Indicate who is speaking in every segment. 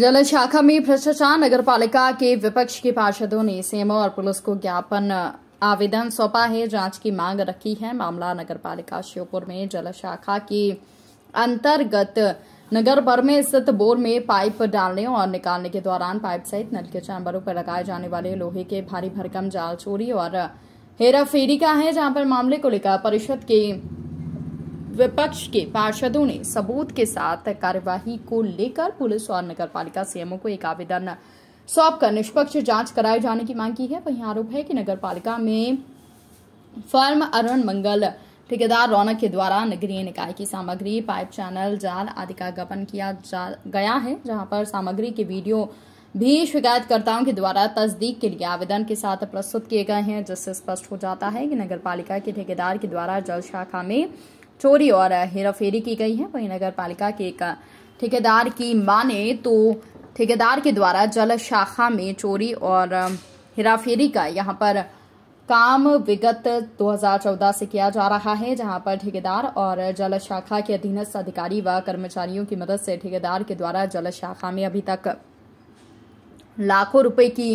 Speaker 1: जल शाखा में भ्रष्टाचार नगर पालिका के विपक्ष के पार्षदों ने सीएमओ और पुलिस को ज्ञापन आवेदन सौंपा है जांच की मांग रखी है मामला नगर पालिका श्योपुर में जल शाखा की अंतर्गत नगर भर में स्थित बोर में पाइप डालने और निकालने के दौरान पाइप सहित नल के चैम्बरों पर लगाए जाने वाले लोहे के भारी भरकम जाल चोरी और हेराफेरी का है जहां पर मामले को लेकर परिषद के विपक्ष के पार्षदों ने सबूत के साथ कार्यवाही को लेकर पुलिस और नगर पालिका सीएमओ को एक आवेदन सौंप कर निष्पक्ष जांच कराए जाने की मांग की है वहीं आरोप है कि पालिका में फर्म अरुण मंगल ठेकेदार रौनक के द्वारा नगरीय निकाय की सामग्री पाइप चैनल जाल आदि का गपन किया जा गया है जहां पर सामग्री के वीडियो भी शिकायतकर्ताओं के द्वारा तस्दीक के लिए आवेदन के साथ प्रस्तुत किए गए हैं जिससे स्पष्ट हो जाता है कि पालिका के ठेकेदार के द्वारा जल शाखा में चोरी और हेराफेरी की गई है वहीं नगर पालिका के एक ठेकेदार की माने तो ठेकेदार के द्वारा जल शाखा में चोरी और हेराफेरी का यहाँ पर काम विगत 2014 से किया जा रहा है जहां पर ठेकेदार और जल शाखा के अधीनस्थ अधिकारी व कर्मचारियों की मदद से ठेकेदार के द्वारा जल शाखा में अभी तक लाखों रुपए की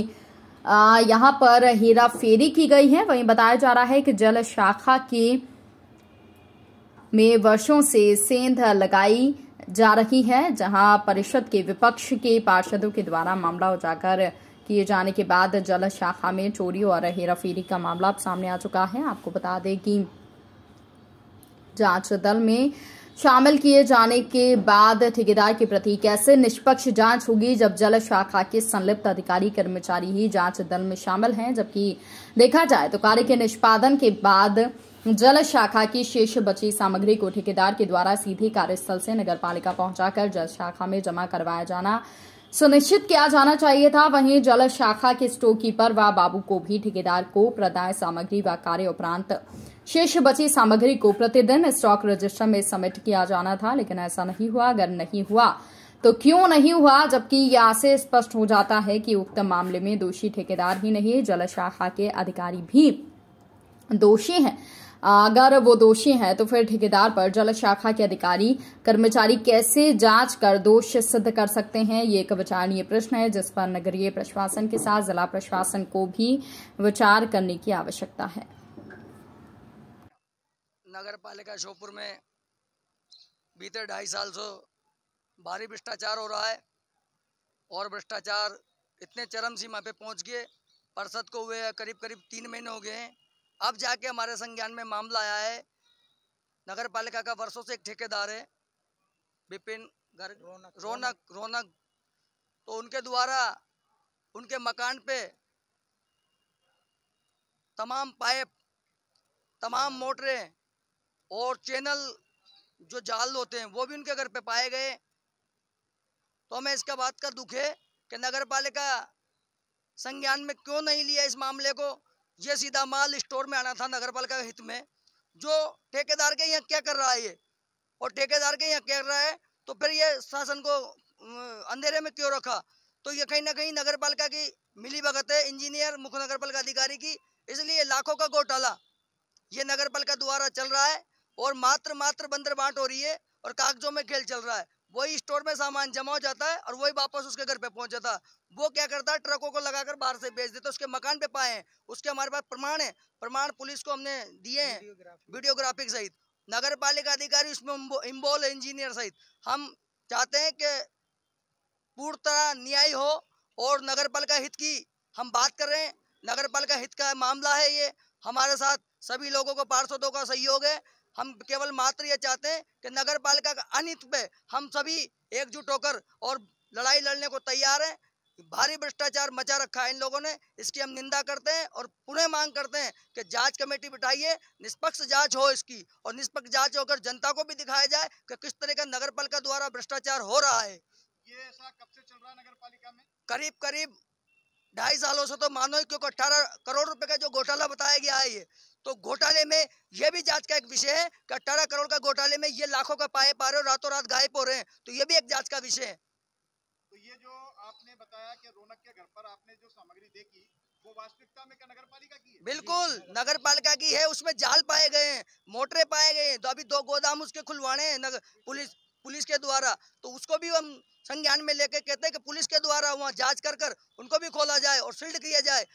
Speaker 1: यहां पर हेराफेरी की गई है वहीं बताया जा रहा है कि जल शाखा की में वर्षों से सेंध लगाई जा रही है जहां परिषद के विपक्ष के पार्षदों के द्वारा मामला उजागर किए जाने के बाद जल शाखा में चोरी और हेराफेरी का मामला अब सामने आ चुका है आपको बता दें कि जांच दल में शामिल किए जाने के बाद ठेकेदार के प्रति कैसे निष्पक्ष जांच होगी जब जल शाखा के संलिप्त अधिकारी कर्मचारी ही जांच दल में शामिल हैं जबकि देखा जाए तो कार्य के निष्पादन के बाद जल शाखा की शेष बची सामग्री को ठेकेदार के द्वारा सीधे कार्यस्थल से नगर पालिका पहुंचाकर जल शाखा में जमा करवाया जाना सुनिश्चित किया जाना चाहिए था वहीं जल शाखा के स्टोर कीपर व बाबू को भी ठेकेदार को प्रदाय सामग्री व कार्य उपरांत शेष बची सामग्री को प्रतिदिन स्टॉक रजिस्टर में सबमिट किया जाना था लेकिन ऐसा नहीं हुआ अगर नहीं हुआ तो क्यों नहीं हुआ जबकि यह से स्पष्ट हो जाता है कि उक्त मामले में दोषी ठेकेदार ही नहीं जल शाखा के अधिकारी भी दोषी हैं अगर वो दोषी हैं तो फिर ठेकेदार पर जल शाखा के अधिकारी कर्मचारी कैसे जांच कर दोष सिद्ध कर सकते हैं ये एक विचारणीय प्रश्न है जिस पर नगरीय प्रशासन के साथ जिला प्रशासन को भी विचार करने की आवश्यकता है
Speaker 2: नगर पालिका श्योपुर में बीते ढाई साल से भारी भ्रष्टाचार हो रहा है और भ्रष्टाचार इतने चरम सीमा पे पहुंच गए परसद को हुए करीब करीब तीन महीने हो गए हैं अब जाके हमारे संज्ञान में मामला आया है नगर पालिका का वर्षों से एक ठेकेदार है विपिन गर्ग रौनक रौनक रौनक तो उनके द्वारा उनके मकान पे तमाम पाइप तमाम मोटरें और चैनल जो जाल होते हैं वो भी उनके घर पे पाए गए तो हमें इसका बात का दुख है कि नगर पालिका संज्ञान में क्यों नहीं लिया इस मामले को ये सीधा माल स्टोर में आना था नगर पालिका के हित में जो ठेकेदार के यहाँ क्या कर रहा है ये और ठेकेदार के यहाँ कर रहा है तो फिर ये शासन को अंधेरे में क्यों रखा तो ये कहीं ना कहीं नगर पालिका की मिली भगत है इंजीनियर मुख्य नगर पालिका अधिकारी की इसलिए लाखों का घोटाला ये नगर पालिका द्वारा चल रहा है और मात्र मात्र बंदर बांट हो रही है और कागजों में खेल चल रहा है वही स्टोर में सामान जमा हो जाता है और वही वापस उसके घर पे पहुंच जाता है वो क्या करता है ट्रकों को लगाकर बाहर से बेच देता है उसके मकान पे पाए हैं उसके हमारे पास प्रमाण है प्रमाण पुलिस को हमने दिए हैं वीडियोग्राफिक सहित नगर पालिका अधिकारी उसमें इम्बोल इंजीनियर सहित हम चाहते हैं कि पूर्ण तरह न्याय हो और नगर पालिका हित की हम बात कर रहे हैं नगर पालिका हित का मामला है ये हमारे साथ सभी लोगों को पार्षदों का सहयोग है हम केवल मात्र ये चाहते हैं कि नगर पालिका का अनित पे हम सभी एकजुट होकर और लड़ाई लड़ने को तैयार हैं भारी भ्रष्टाचार मचा रखा है इन लोगों ने इसकी हम निंदा करते हैं और पुनः मांग करते हैं कि जांच कमेटी बिठाइए निष्पक्ष जांच हो इसकी और निष्पक्ष जांच होकर जनता को भी दिखाया जाए कि किस तरह का नगर पालिका द्वारा भ्रष्टाचार हो रहा है
Speaker 1: ये ऐसा कब से चल रहा है नगर
Speaker 2: पालिका में करीब करीब ढाई सालों से तो मानो क्योंकि अठारह करोड़ रुपए का जो घोटाला बताया गया है ये तो घोटाले में यह भी जांच का एक विषय है कि अट्ठारह करोड़ का घोटाले में ये लाखों का पाए पा रहे हो रातों रात गायब हो रहे हैं तो ये भी एक जांच का विषय है
Speaker 1: तो ये जो आपने बताया कि रौनक के घर पर आपने जो सामग्री देखी वो वास्तविकता में क्या नगर पालिका की है? बिल्कुल
Speaker 2: नगर पालिका की है उसमें जाल पाए गए हैं मोटरे पाए गए हैं तो अभी दो गोदाम उसके खुलवाने हैं पुलिस पुलिस के द्वारा तो उसको भी हम संज्ञान में लेके कहते हैं कि पुलिस के द्वारा वहाँ जांच कर कर उनको भी खोला जाए और सील्ड किया जाए